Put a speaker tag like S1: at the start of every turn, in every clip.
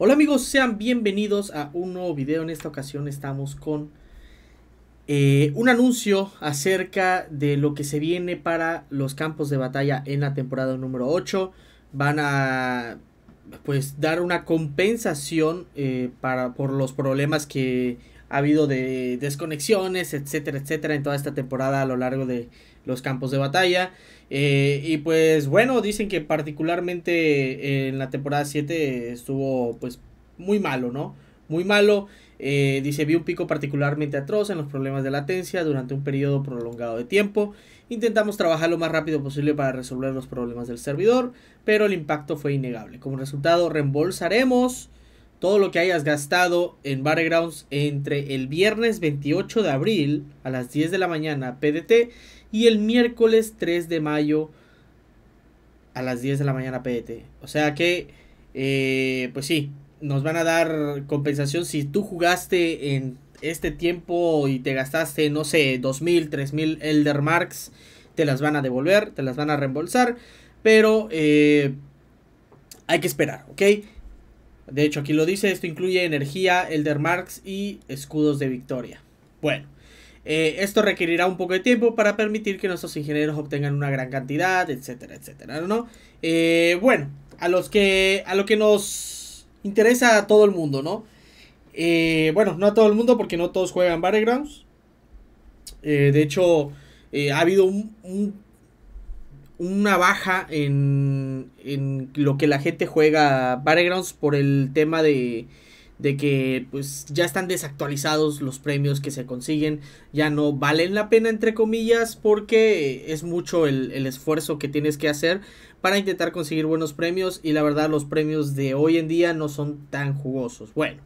S1: Hola amigos, sean bienvenidos a un nuevo video. En esta ocasión estamos con eh, un anuncio acerca de lo que se viene para los campos de batalla en la temporada número 8. Van a pues dar una compensación eh, para, por los problemas que ha habido de desconexiones, etcétera, etcétera, en toda esta temporada a lo largo de, los campos de batalla. Eh, y pues bueno, dicen que particularmente eh, en la temporada 7 estuvo pues muy malo, ¿no? Muy malo. Eh, dice, vi un pico particularmente atroz en los problemas de latencia durante un periodo prolongado de tiempo. Intentamos trabajar lo más rápido posible para resolver los problemas del servidor, pero el impacto fue innegable. Como resultado, reembolsaremos todo lo que hayas gastado en Battlegrounds entre el viernes 28 de abril a las 10 de la mañana PDT y el miércoles 3 de mayo a las 10 de la mañana PDT. E o sea que, eh, pues sí, nos van a dar compensación si tú jugaste en este tiempo y te gastaste, no sé, 2.000, 3.000 Elder Marks, te las van a devolver, te las van a reembolsar, pero eh, hay que esperar, ¿ok? De hecho, aquí lo dice, esto incluye energía, Elder Marks y escudos de victoria. Bueno. Eh, esto requerirá un poco de tiempo para permitir que nuestros ingenieros obtengan una gran cantidad, etcétera, etcétera, ¿no? Eh, bueno, a los que a lo que nos interesa a todo el mundo, ¿no? Eh, bueno, no a todo el mundo porque no todos juegan Battlegrounds. de hecho, ha habido una baja en, en lo que la gente juega Battlegrounds por el tema de de que pues ya están desactualizados los premios que se consiguen, ya no valen la pena entre comillas porque es mucho el, esfuerzo que tienes que hacer para intentar conseguir buenos premios y la verdad los premios de hoy en día no son tan jugosos. Bueno,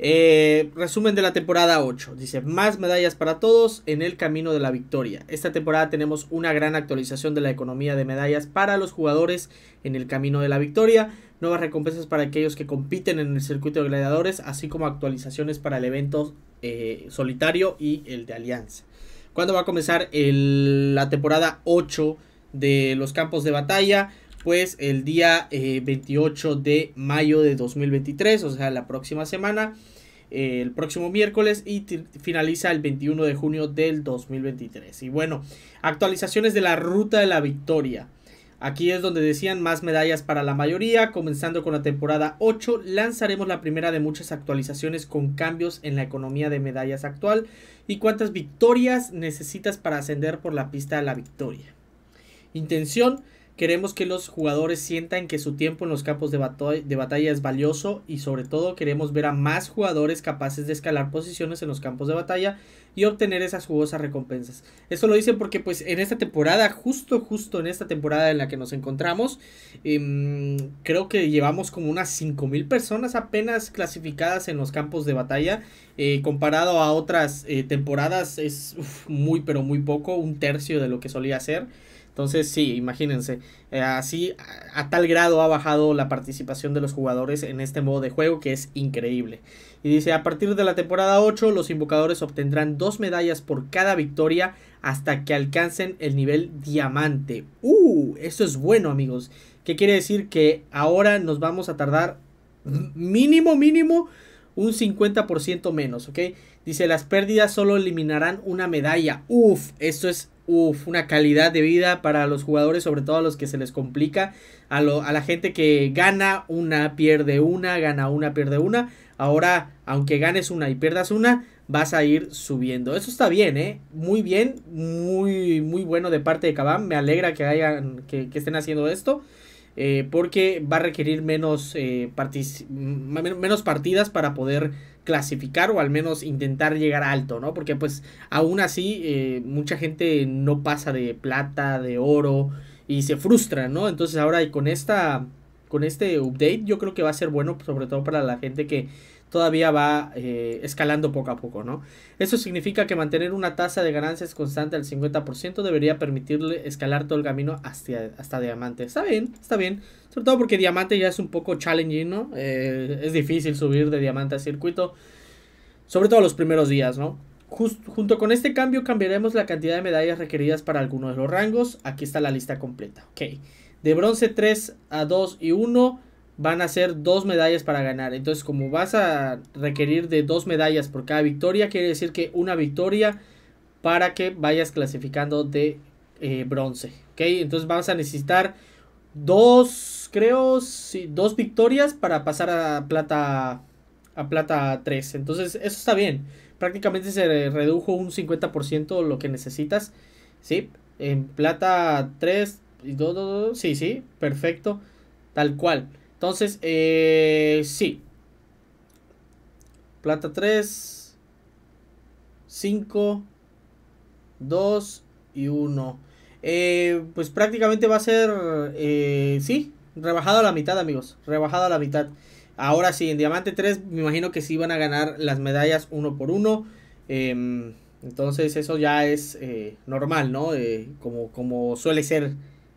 S1: eh, resumen de la temporada 8, dice más medallas para todos en el camino de la victoria. Esta temporada tenemos una gran actualización de la economía de medallas para los jugadores en el camino de la victoria nuevas recompensas para aquellos que compiten en el circuito de gladiadores, así como actualizaciones para el evento eh, solitario y el de alianza. ¿Cuándo va a comenzar la temporada 8 de los campos de batalla? Pues el día 28 eh, de mayo de 2023, o sea, la próxima semana eh, el próximo miércoles y finaliza el 21 de junio del 2023. Y bueno, actualizaciones de la ruta de la victoria. Aquí es donde decían más medallas para la mayoría, comenzando con la temporada 8, lanzaremos la primera de muchas actualizaciones con cambios en la economía de medallas actual y cuántas victorias necesitas para ascender por la pista de la victoria. Intención, Queremos que los jugadores sientan que su tiempo en los campos de, batalla es valioso y sobre todo queremos ver a más jugadores capaces de escalar posiciones en los campos de batalla y obtener esas jugosas recompensas. Esto lo dicen porque pues en esta temporada, justo justo en esta temporada en la que nos encontramos, em, creo que llevamos como unas 5.000 personas apenas clasificadas en los campos de batalla. Eh, comparado a otras eh, temporadas es muy pero muy poco, un tercio de lo que solía ser. Entonces, sí, imagínense, eh, así a, tal grado ha bajado la participación de los jugadores en este modo de juego que es increíble. Y dice, a partir de la temporada 8, los invocadores obtendrán dos medallas por cada victoria hasta que alcancen el nivel diamante. ¡Uh! Eso es bueno, amigos. ¿Qué quiere decir? Que ahora nos vamos a tardar mínimo, mínimo, un 50% menos, ¿ok? Dice, las pérdidas solo eliminarán una medalla. Uf, esto es uf, una calidad de vida para los jugadores, sobre todo a los que se les complica. A, lo, a la gente que gana una, pierde una, gana una, pierde una. Ahora, aunque ganes una y pierdas una, vas a ir subiendo. Eso está bien, ¿eh? Muy bien, muy, muy bueno de parte de Kabam. Me alegra que, hayan, que, que estén haciendo esto. Eh, porque va a requerir menos, eh, menos partidas para poder clasificar o al menos intentar llegar alto, ¿no? Porque pues aún así eh, mucha gente no pasa de plata, de oro y se frustra, ¿no? Entonces ahora y con esta con este update yo creo que va a ser bueno sobre todo para la gente que todavía va eh, escalando poco a poco, ¿no? Eso significa que mantener una tasa de ganancias constante al 50% debería permitirle escalar todo el camino hasta, hasta diamante. Está bien, está bien. Sobre todo porque diamante ya es un poco challenging, ¿no? Eh, es difícil subir de diamante a circuito. Sobre todo los primeros días, ¿no? junto con este cambio cambiaremos la cantidad de medallas requeridas para algunos de los rangos. Aquí está la lista completa. Ok. De bronce 3 a 2 y 1 van a ser dos medallas para ganar. Entonces, como vas a requerir de dos medallas por cada victoria, quiere decir que una victoria para que vayas clasificando de eh, bronce. ¿Ok? Entonces vamos a necesitar dos, creo, dos victorias para pasar a plata a plata 3. Entonces, eso está bien. Prácticamente se redujo un 50% lo que necesitas. ¿Sí? En plata 3 sí, sí, perfecto. Tal cual. Entonces, eh, sí. Plata 3, 5, 2 y 1. Eh, pues prácticamente va a ser, eh, sí, rebajado a la mitad, amigos. Rebajado a la mitad. Ahora sí, en Diamante 3 me imagino que sí van a ganar las medallas uno por uno. Em, entonces eso ya es normal, ¿no? como, como suele ser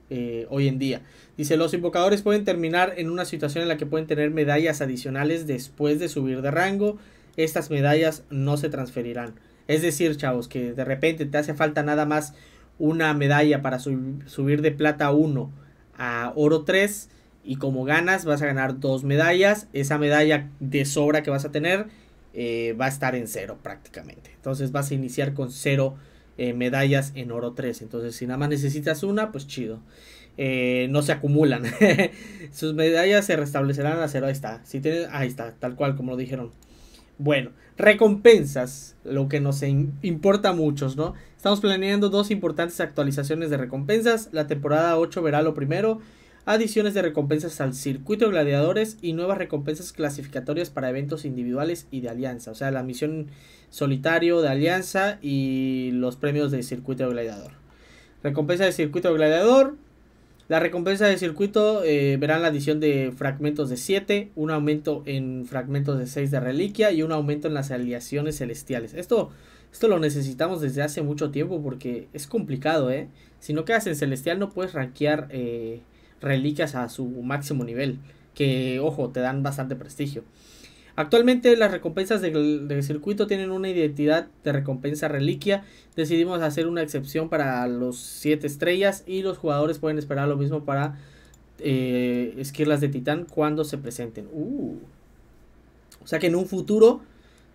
S1: eh, hoy en día. Dice, los invocadores pueden terminar en una situación en la que pueden tener medallas adicionales después de subir de rango. Estas medallas no se transferirán. Es decir, chavos, que de repente te hace falta nada más una medalla para subir de plata 1 a oro 3 y como ganas vas a ganar dos medallas. Esa medalla de sobra que vas a tener eh, va a estar en cero prácticamente. Entonces vas a iniciar con cero eh, medallas en oro 3. Entonces, si nada más necesitas una, pues chido. Eh, no se acumulan. Sus medallas se restablecerán a cero. Ahí está. Si tienes, ahí está, tal cual como lo dijeron. Bueno, recompensas, lo que nos importa a muchos, ¿no? Estamos planeando dos importantes actualizaciones de recompensas. La temporada 8 verá lo primero adiciones de recompensas al circuito de gladiadores y nuevas recompensas clasificatorias para eventos individuales y de alianza. O sea, la misión solitario de alianza y los premios de circuito de gladiador. Recompensa de circuito de gladiador. La recompensa de circuito eh, verán la adición de fragmentos de 7, un aumento en fragmentos de 6 de reliquia y un aumento en las aliaciones celestiales. Esto, esto lo necesitamos desde hace mucho tiempo porque es complicado, ¿eh? Si no quedas en celestial no puedes rankear... Eh, reliquias a su máximo nivel, que, ojo, te dan bastante prestigio. Actualmente las recompensas del, circuito tienen una identidad de recompensa reliquia. Decidimos hacer una excepción para los 7 estrellas y los jugadores pueden esperar lo mismo para eh, esquirlas de titán cuando se presenten. Uh. O sea que en un futuro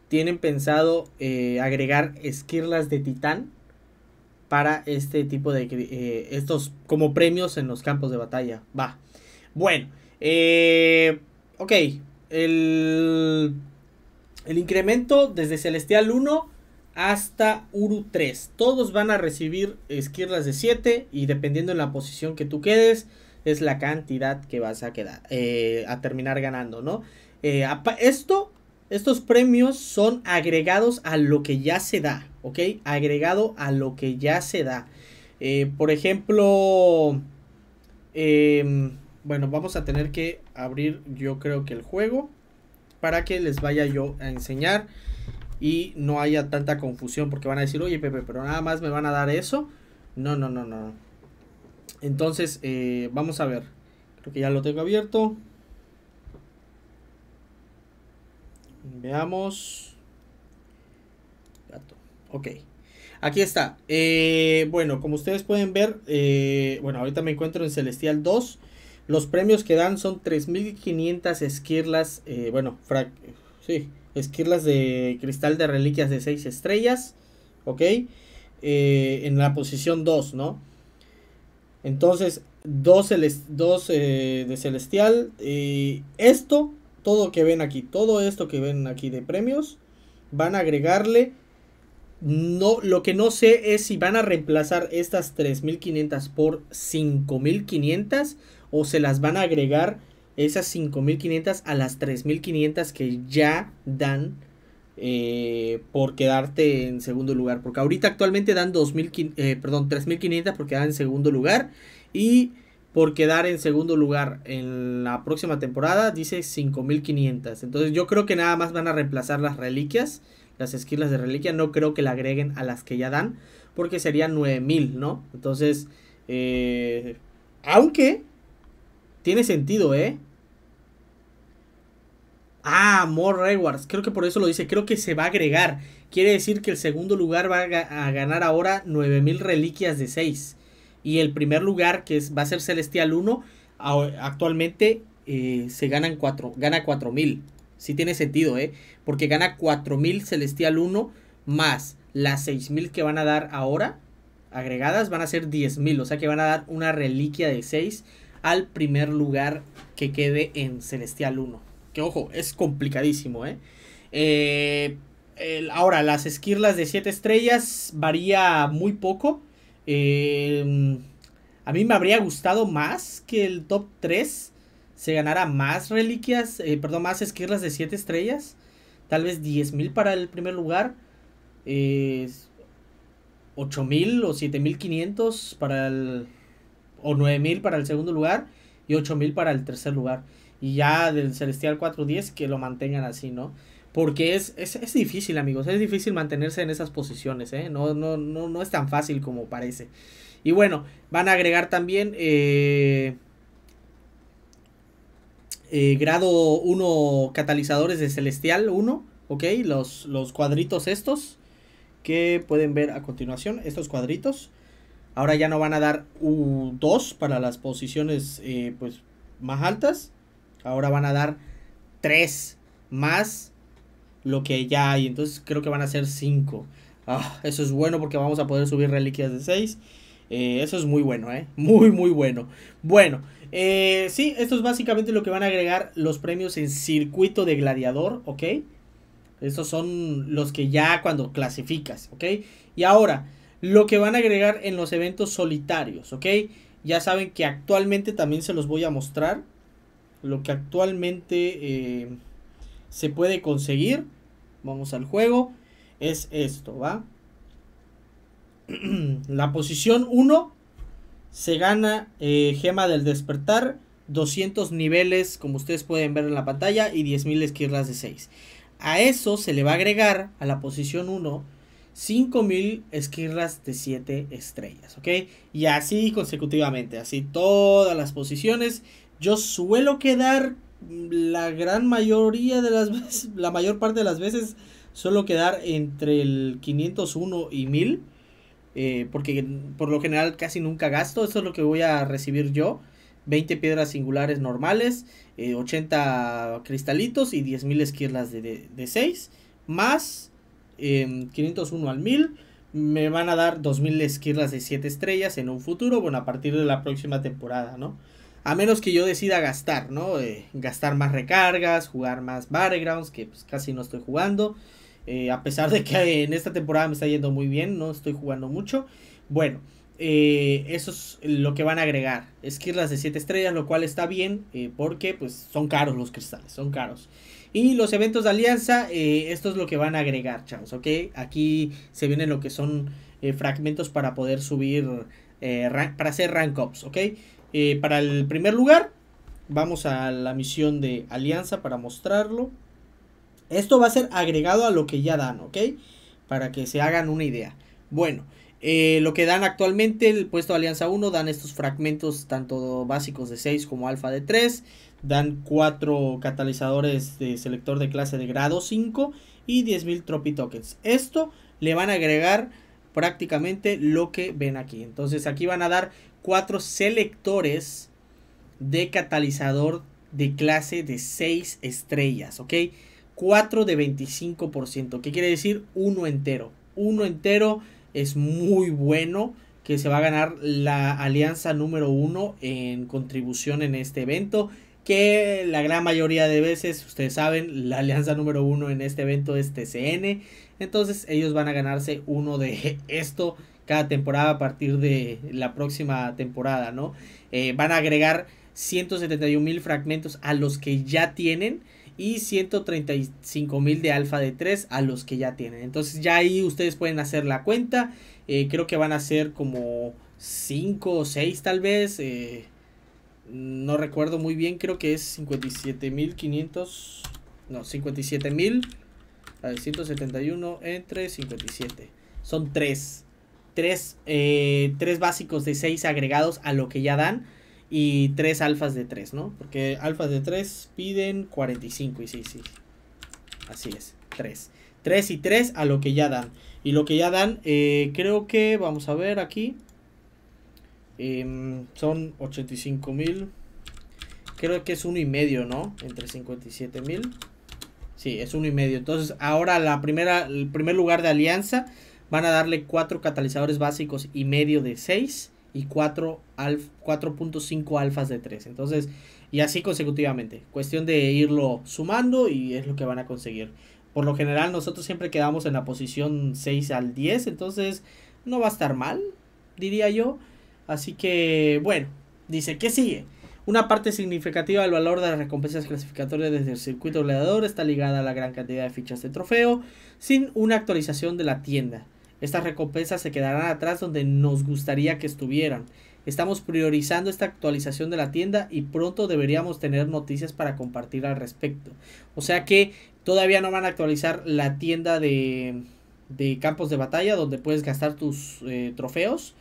S1: tienen pensado eh, agregar esquirlas de titán para este tipo de eh, estos como premios en los campos de batalla. Va. Bueno, eh, ok. El, el incremento desde Celestial 1 hasta Uru 3. Todos van a recibir esquirlas de 7 y dependiendo en la posición que tú quedes, es la cantidad que vas a quedar eh, a terminar ganando, ¿no? esto estos premios son agregados a lo que ya se da, ¿ok? Agregado a lo que ya se da. Eh, por ejemplo, em, bueno, vamos a tener que abrir yo creo que el juego para que les vaya yo a enseñar y no haya tanta confusión porque van a decir, oye Pepe, pero nada más me van a dar eso. No, no, no, no. Entonces, eh, vamos a ver. Creo que ya lo tengo abierto. Veamos. Ok. Aquí está. Eh, bueno, como ustedes pueden ver, eh, bueno, ahorita me encuentro en Celestial 2. Los premios que dan son 3.500 esquirlas, eh, bueno, sí, esquirlas de cristal de reliquias de 6 estrellas, ¿ok? en la posición 2, ¿no? Entonces, 2, dos, de Celestial. esto todo que ven aquí, todo esto que ven aquí de premios, van a agregarle. No, lo que no sé es si van a reemplazar estas 3500 por 5500 o se las van a agregar esas 5500 a las 3500 que ya dan eh, por quedarte en segundo lugar. Porque ahorita actualmente dan 2000, eh, perdón, 3500 porque dan en segundo lugar y por quedar en segundo lugar en la próxima temporada, dice 5.500. Entonces yo creo que nada más van a reemplazar las reliquias, las esquilas de reliquia, no creo que la agreguen a las que ya dan, porque serían 9.000, ¿no? Entonces, eh, aunque tiene sentido, ¿eh? Ah, more rewards. Creo que por eso lo dice. Creo que se va a agregar. Quiere decir que el segundo lugar va a, ganar ahora 9000 reliquias de 6. Y el primer lugar, que va a ser Celestial 1, actualmente eh, se ganan 4, gana 4000. Si tiene sentido, ¿eh? Porque gana 4000 Celestial 1 más las 6000 que van a dar ahora agregadas van a ser 10000, o sea que van a dar una reliquia de 6 al primer lugar que quede en Celestial 1. Que ojo, es complicadísimo, ¿eh? eh ahora, las esquirlas de 7 estrellas varía muy poco. Eh, a mí me habría gustado más que el top 3 se ganara más reliquias, eh, perdón, más esquirlas de 7 estrellas. Tal vez 10.000 para el primer lugar. Eh, 8.000 o 7.500 para el... o 9.000 para el segundo lugar y 8.000 para el tercer lugar. Y ya del Celestial 410 que lo mantengan así, ¿no? Porque es, difícil, amigos. Es difícil mantenerse en esas posiciones. ¿eh? No, no, es tan fácil como parece. Y bueno, van a agregar también eh, eh, grado 1 catalizadores de Celestial 1. ¿Ok? Los, los cuadritos estos que pueden ver a continuación. Estos cuadritos. Ahora ya no van a dar 2 para las posiciones pues, más altas. Ahora van a dar 3 más lo que ya hay. Entonces creo que van a ser 5. Ah, eso es bueno porque vamos a poder subir reliquias de 6. Eh, eso es muy bueno, ¿eh? Muy, muy bueno. Bueno, eh, sí, esto es básicamente lo que van a agregar los premios en circuito de gladiador, ¿ok? Estos son los que ya cuando clasificas, ¿ok? Y ahora, lo que van a agregar en los eventos solitarios, ¿ok? Ya saben que actualmente también se los voy a mostrar. Lo que actualmente... Eh, se puede conseguir, vamos al juego, es esto, ¿va? La posición 1 se gana eh, gema del despertar, 200 niveles como ustedes pueden ver en la pantalla y 10.000 esquirlas de 6. A eso se le va a agregar a la posición 1 5000 esquirlas de 7 estrellas, ¿ok? Y así consecutivamente, así todas las posiciones. Yo suelo quedar la gran mayoría de las veces, la mayor parte de las veces suelo quedar entre el 501 y 1000, eh, porque por lo general casi nunca gasto, eso es lo que voy a recibir yo. 20 piedras singulares normales, 80 eh, cristalitos y 10.000 esquirlas de, 6, más 501 em, al 1000, me van a dar 2.000 esquirlas de 7 estrellas en un futuro, bueno, a partir de la próxima temporada, ¿no? A menos que yo decida gastar, ¿no? Eh, gastar más recargas, jugar más battlegrounds, que pues, casi no estoy jugando. Eh, a pesar de que en esta temporada me está yendo muy bien, no estoy jugando mucho. Bueno, eh, eso es lo que van a agregar. Esquirlas de 7 estrellas, lo cual está bien porque pues son caros los cristales, son caros. Y los eventos de alianza, esto es lo que van a agregar, chavos, ¿ok? Aquí se vienen lo que son fragmentos para poder subir, para hacer rank ups, ¿ok? Eh, para el primer lugar, vamos a la misión de Alianza para mostrarlo. Esto va a ser agregado a lo que ya dan, ¿ok? Para que se hagan una idea. Bueno, eh, lo que dan actualmente, el puesto de Alianza 1, dan estos fragmentos tanto básicos de 6 como alfa de 3. Dan 4 catalizadores de selector de clase de grado 5 y 10.000 tropi tokens. Esto le van a agregar prácticamente lo que ven aquí. Entonces aquí van a dar cuatro selectores de catalizador de clase de 6 estrellas, ¿ok? 4 de 25%, ¿qué quiere decir? Uno entero. Uno entero es muy bueno que se va a ganar la alianza número uno en contribución en este evento que la gran mayoría de veces, ustedes saben, la alianza número uno en este evento es TCN. Entonces ellos van a ganarse uno de esto cada temporada a partir de la próxima temporada, ¿no? Eh, van a agregar 171 mil fragmentos a los que ya tienen y 135 mil de alfa de 3 a los que ya tienen. Entonces ya ahí ustedes pueden hacer la cuenta. Eh, creo que van a ser como 5 o 6 tal vez. Eh, no recuerdo muy bien, creo que es 57.500. No, 171 entre 57. Son 3. 3, eh, básicos de 6 agregados a lo que ya dan. Y 3 alfas de 3, ¿no? Porque alfas de 3 piden 45 y sí, sí. Así es, 3. 3 y 3 a lo que ya dan. Y lo que ya dan, eh, creo que, vamos a ver aquí. Em, son 85 mil. Creo que es uno y medio, ¿no? Entre 57 mil. Sí, es uno y medio. Entonces, ahora la primera, el primer lugar de alianza van a darle cuatro catalizadores básicos y medio de 6 y 4.5 alfas de 3. Entonces, y así consecutivamente. Cuestión de irlo sumando y es lo que van a conseguir. Por lo general, nosotros siempre quedamos en la posición 6 al 10. Entonces, no va a estar mal, diría yo. Así que, bueno, dice, que sigue? Una parte significativa del valor de las recompensas clasificatorias desde el circuito goleador está ligada a la gran cantidad de fichas de trofeo sin una actualización de la tienda. Estas recompensas se quedarán atrás donde nos gustaría que estuvieran. Estamos priorizando esta actualización de la tienda y pronto deberíamos tener noticias para compartir al respecto. O sea que todavía no van a actualizar la tienda de, de campos de batalla donde puedes gastar tus eh, trofeos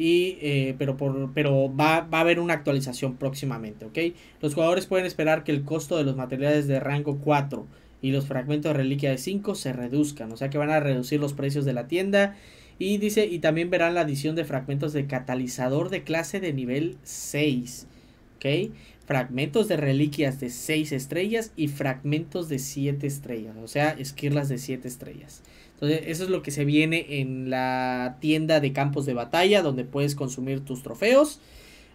S1: eh, pero por, pero va, a haber una actualización próximamente, ¿ok? Los jugadores pueden esperar que el costo de los materiales de rango 4 y los fragmentos de reliquia de 5 se reduzcan, o sea que van a reducir los precios de la tienda. Y dice, y también verán la adición de fragmentos de catalizador de clase de nivel 6, ¿ok? Fragmentos de reliquias de 6 estrellas y fragmentos de 7 estrellas, o sea, esquirlas de 7 estrellas. Entonces, eso es lo que se viene en la tienda de campos de batalla, donde puedes consumir tus trofeos,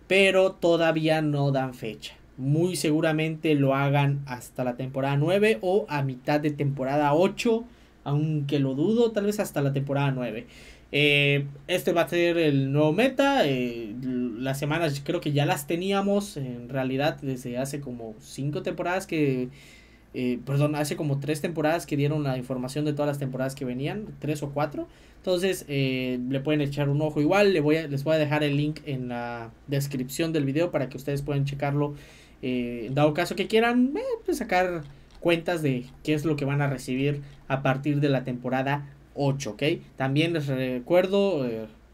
S1: pero todavía no dan fecha. Muy seguramente lo hagan hasta la temporada 9 o a mitad de temporada 8, aunque lo dudo, tal vez hasta la temporada 9. Eh, este va a ser el nuevo meta. Eh, las semanas creo que ya las teníamos en realidad desde hace como 5 temporadas que eh, perdón, hace como tres temporadas que dieron la información de todas las temporadas que venían, tres o cuatro. Entonces eh, le pueden echar un ojo igual, les voy a dejar el link en la descripción del video para que ustedes puedan checarlo. Eh, dado caso que quieran eh, pues sacar cuentas de qué es lo que van a recibir a partir de la temporada 8, También les recuerdo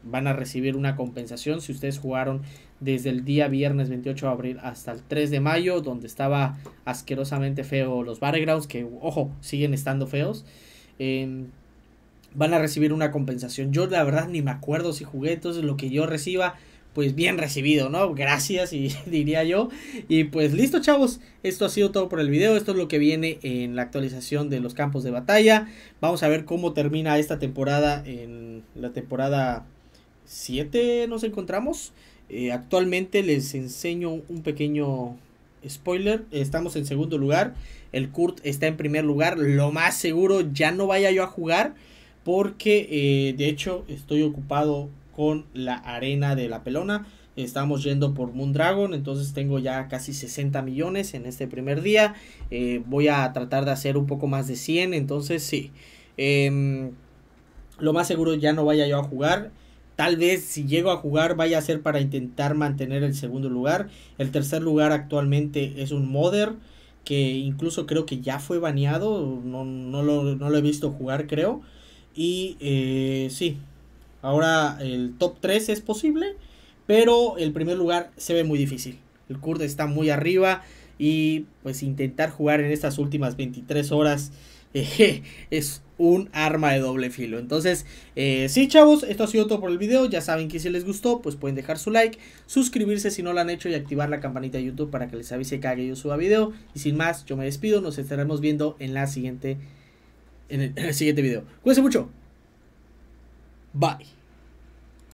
S1: van a recibir una compensación si ustedes jugaron desde el día viernes 28 de abril hasta el 3 de mayo, donde estaba asquerosamente feo los battlegrounds, que ojo, siguen estando feos. Em, van a recibir una compensación. Yo la verdad ni me acuerdo si jugué, entonces lo que yo reciba, pues bien recibido, ¿no? Gracias y diría yo. Y pues listo chavos, esto ha sido todo por el video, esto es lo que viene en la actualización de los campos de batalla. Vamos a ver cómo termina esta temporada en la temporada 7 nos encontramos. Eh, actualmente les enseño un pequeño spoiler. Estamos en segundo lugar. El Kurt está en primer lugar. Lo más seguro ya no vaya yo a jugar. Porque eh, de hecho estoy ocupado con la arena de la pelona. Estamos yendo por Moondragon, entonces tengo ya casi 60 millones en este primer día. Eh, voy a tratar de hacer un poco más de 100, entonces sí. Em, lo más seguro ya no vaya yo a jugar. Tal vez si llego a jugar vaya a ser para intentar mantener el segundo lugar. El tercer lugar actualmente es un Mother que incluso creo que ya fue baneado. No, lo, he visto jugar creo. Y eh, sí, ahora el top 3 es posible. Pero el primer lugar se ve muy difícil. El Kurd está muy arriba y pues intentar jugar en estas últimas 23 horas es un arma de doble filo. Entonces, si eh, sí, chavos, esto ha sido todo por el video. Ya saben que si les gustó, pues pueden dejar su like, suscribirse si no lo han hecho y activar la campanita de YouTube para que les avise cada que yo suba video. Y sin más, yo me despido. Nos estaremos viendo en la siguiente en el, en el siguiente video. Cuídense mucho. Bye.